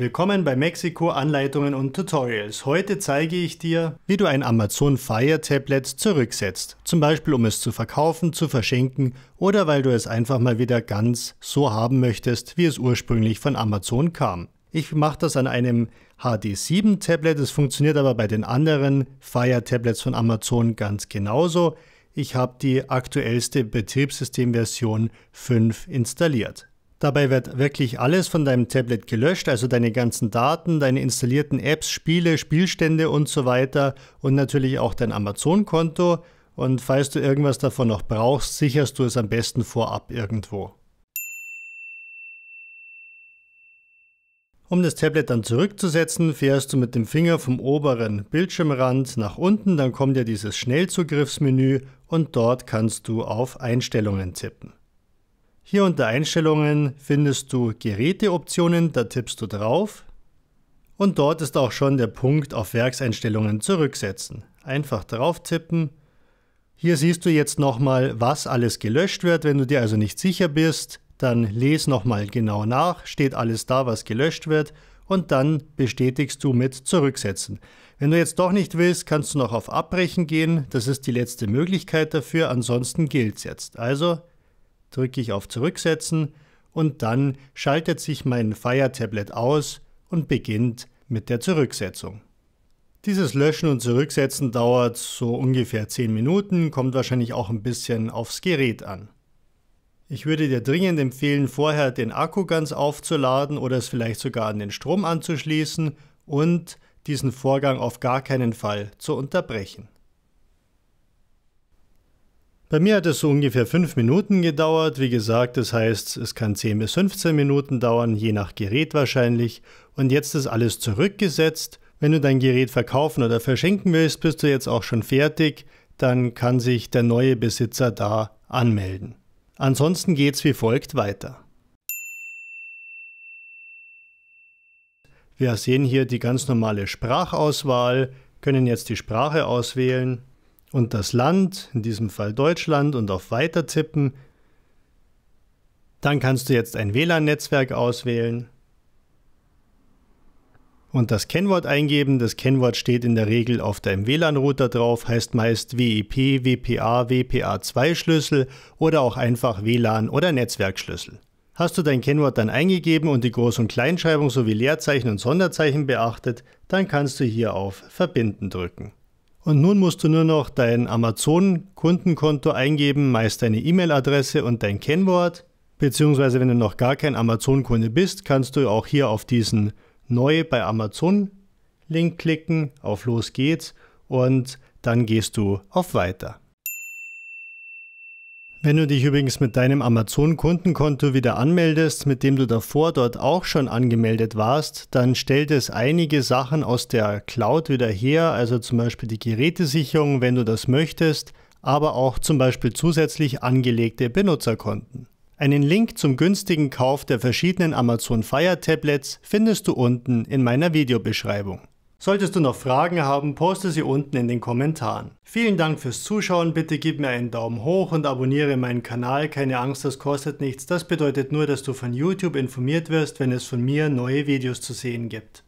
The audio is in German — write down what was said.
Willkommen bei Mexiko Anleitungen und Tutorials. Heute zeige ich dir, wie du ein Amazon Fire Tablet zurücksetzt. Zum Beispiel, um es zu verkaufen, zu verschenken oder weil du es einfach mal wieder ganz so haben möchtest, wie es ursprünglich von Amazon kam. Ich mache das an einem HD7 Tablet. Es funktioniert aber bei den anderen Fire Tablets von Amazon ganz genauso. Ich habe die aktuellste Betriebssystemversion 5 installiert. Dabei wird wirklich alles von deinem Tablet gelöscht, also deine ganzen Daten, deine installierten Apps, Spiele, Spielstände und so weiter und natürlich auch dein Amazon-Konto. Und falls du irgendwas davon noch brauchst, sicherst du es am besten vorab irgendwo. Um das Tablet dann zurückzusetzen, fährst du mit dem Finger vom oberen Bildschirmrand nach unten, dann kommt ja dieses Schnellzugriffsmenü und dort kannst du auf Einstellungen tippen. Hier unter Einstellungen findest du Geräteoptionen, da tippst du drauf und dort ist auch schon der Punkt auf Werkseinstellungen zurücksetzen. Einfach drauf tippen. Hier siehst du jetzt nochmal, was alles gelöscht wird. Wenn du dir also nicht sicher bist, dann lese nochmal genau nach, steht alles da, was gelöscht wird und dann bestätigst du mit Zurücksetzen. Wenn du jetzt doch nicht willst, kannst du noch auf Abbrechen gehen. Das ist die letzte Möglichkeit dafür, ansonsten gilt es jetzt. Also drücke ich auf Zurücksetzen und dann schaltet sich mein Fire Tablet aus und beginnt mit der Zurücksetzung. Dieses Löschen und Zurücksetzen dauert so ungefähr 10 Minuten, kommt wahrscheinlich auch ein bisschen aufs Gerät an. Ich würde dir dringend empfehlen, vorher den Akku ganz aufzuladen oder es vielleicht sogar an den Strom anzuschließen und diesen Vorgang auf gar keinen Fall zu unterbrechen. Bei mir hat es so ungefähr 5 Minuten gedauert. Wie gesagt, das heißt, es kann 10 bis 15 Minuten dauern, je nach Gerät wahrscheinlich. Und jetzt ist alles zurückgesetzt. Wenn du dein Gerät verkaufen oder verschenken willst, bist du jetzt auch schon fertig. Dann kann sich der neue Besitzer da anmelden. Ansonsten geht es wie folgt weiter. Wir sehen hier die ganz normale Sprachauswahl, können jetzt die Sprache auswählen und das Land, in diesem Fall Deutschland, und auf Weiter tippen. Dann kannst du jetzt ein WLAN-Netzwerk auswählen und das Kennwort eingeben. Das Kennwort steht in der Regel auf deinem WLAN-Router drauf, heißt meist WIP, e WPA, WPA2-Schlüssel oder auch einfach WLAN oder Netzwerkschlüssel. Hast du dein Kennwort dann eingegeben und die Groß- und Kleinschreibung sowie Leerzeichen und Sonderzeichen beachtet, dann kannst du hier auf Verbinden drücken. Und nun musst du nur noch dein Amazon-Kundenkonto eingeben, meist deine E-Mail-Adresse und dein Kennwort. Beziehungsweise, wenn du noch gar kein Amazon-Kunde bist, kannst du auch hier auf diesen Neu bei Amazon-Link klicken, auf Los geht's und dann gehst du auf Weiter. Wenn du dich übrigens mit deinem Amazon-Kundenkonto wieder anmeldest, mit dem du davor dort auch schon angemeldet warst, dann stellt es einige Sachen aus der Cloud wieder her, also zum Beispiel die Gerätesicherung, wenn du das möchtest, aber auch zum Beispiel zusätzlich angelegte Benutzerkonten. Einen Link zum günstigen Kauf der verschiedenen Amazon Fire Tablets findest du unten in meiner Videobeschreibung. Solltest du noch Fragen haben, poste sie unten in den Kommentaren. Vielen Dank fürs Zuschauen, bitte gib mir einen Daumen hoch und abonniere meinen Kanal. Keine Angst, das kostet nichts. Das bedeutet nur, dass du von YouTube informiert wirst, wenn es von mir neue Videos zu sehen gibt.